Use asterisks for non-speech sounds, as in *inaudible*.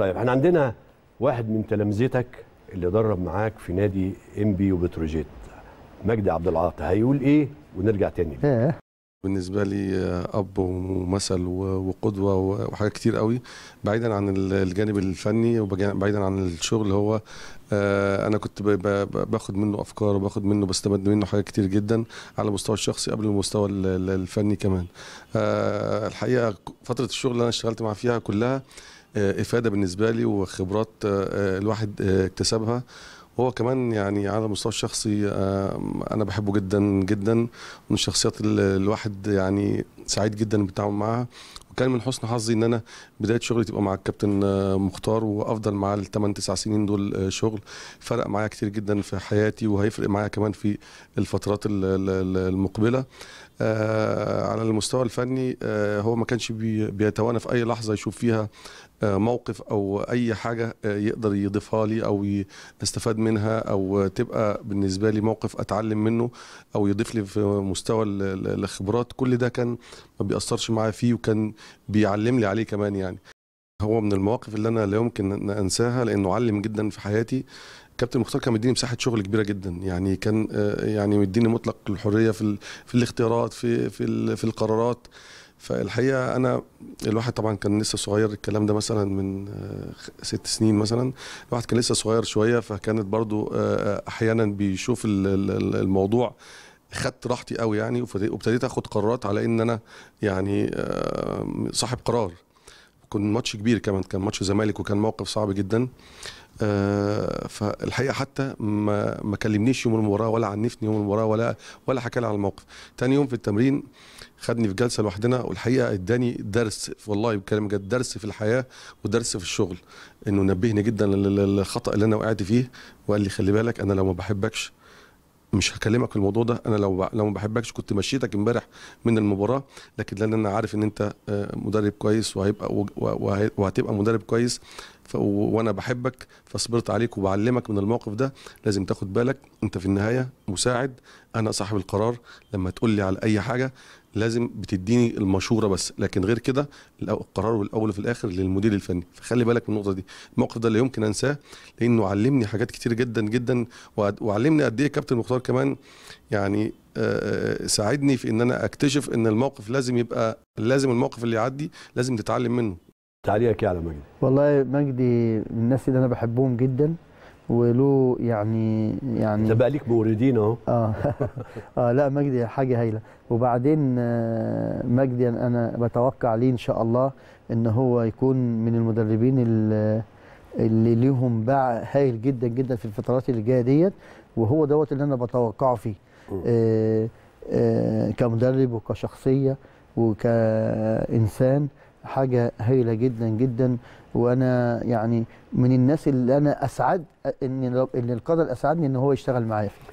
طيب احنا عندنا واحد من تلامذتك اللي درب معاك في نادي ام بي وبتروجيت مجدي عبد العاطي هيقول ايه ونرجع تاني إيه. بالنسبة لي آه، أب ومثل وقدوة وحاجات كتير قوي بعيدا عن الجانب الفني وبعيدا عن الشغل هو آه، أنا كنت باخد منه أفكار وباخد منه بستمد منه حاجات كتير جدا على المستوى الشخصي قبل المستوى الفني كمان آه، الحقيقة فترة الشغل اللي أنا اشتغلت معاه فيها كلها آه، افاده بالنسبه لي وخبرات آه، آه، الواحد اكتسبها وهو كمان يعني على المستوى الشخصي انا بحبه جدا جدا من الشخصيات اللي الواحد يعني سعيد جدا بالتعامل معها كان من حسن حظي ان انا بدايه شغلي تبقى مع الكابتن آه، مختار وافضل معاه الثمان تسع سنين دول آه، شغل فرق معايا كتير جدا في حياتي وهيفرق معايا كمان في الفترات المقبله آه، على المستوى الفني هو ما كانش بيتوانى في اي لحظه يشوف فيها موقف او اي حاجه يقدر يضيفها لي او استفاد منها او تبقى بالنسبه لي موقف اتعلم منه او يضيف لي في مستوى الخبرات كل ده كان ما بيأثرش معايا فيه وكان بيعلم لي عليه كمان يعني هو من المواقف اللي انا لا يمكن ان انساها لانه علم جدا في حياتي كابتن مختار كان مديني مساحه شغل كبيره جدا يعني كان آه، يعني مديني مطلق الحريه في في الاختيارات في في في القرارات فالحقيقه انا الواحد طبعا كان لسه صغير الكلام ده مثلا من آه، ست سنين مثلا الواحد كان لسه صغير شويه فكانت برضو آه، احيانا بيشوف الموضوع خدت راحتي قوي يعني وابتديت اخد قرارات على ان انا يعني آه، صاحب قرار كان ماتش كبير كمان كان ماتش زمالك وكان موقف صعب جدا آه، فالحقيقه حتى ما ما كلمنيش يوم المباراه ولا عنفني يوم المباراه ولا ولا حكى لي على الموقف تاني يوم في التمرين خدني في جلسه لوحدنا والحقيقه اداني درس والله بكلم جد درس في الحياه ودرس في الشغل انه نبهني جدا للخطا اللي انا وقعت فيه وقال لي خلي بالك انا لو ما بحبكش مش هكلمك في الموضوع ده انا لو لو ما بحبكش كنت مشيتك امبارح من المباراه لكن لان انا عارف ان انت آه، مدرب كويس وهيبقى وهتبقى مدرب كويس وانا بحبك فصبرت عليك وبعلمك من الموقف ده لازم تاخد بالك انت في النهايه مساعد انا صاحب القرار لما تقول لي على اي حاجه لازم بتديني المشوره بس لكن غير كده القرار الاول في الاخر للمدير الفني فخلي بالك من النقطه دي الموقف ده لا يمكن انساه لانه علمني حاجات كتير جدا جدا وعلمني قد ايه كابتن مختار كمان يعني ساعدني في ان انا اكتشف ان الموقف لازم يبقى لازم الموقف اللي يعدي لازم تتعلم منه تعليقك ايه على مجدي والله مجدي من الناس اللي انا بحبهم جدا وله يعني يعني ده بقى ليك موردين اهو آه. *laughs* اه لا مجدي حاجه هايله وبعدين آه، مجدي انا بتوقع ليه ان شاء الله ان هو يكون من المدربين اللي, اللي ليهم باع هايل جدا جدا في الفترات اللي جايه ديت وهو دوت اللي انا بتوقعه فيه آه آه كمدرب وكشخصيه وكانسان حاجة هايلة جدا جدا وانا يعني من الناس اللي انا اسعد ان ان القدر اسعدني ان هو يشتغل معايا فيه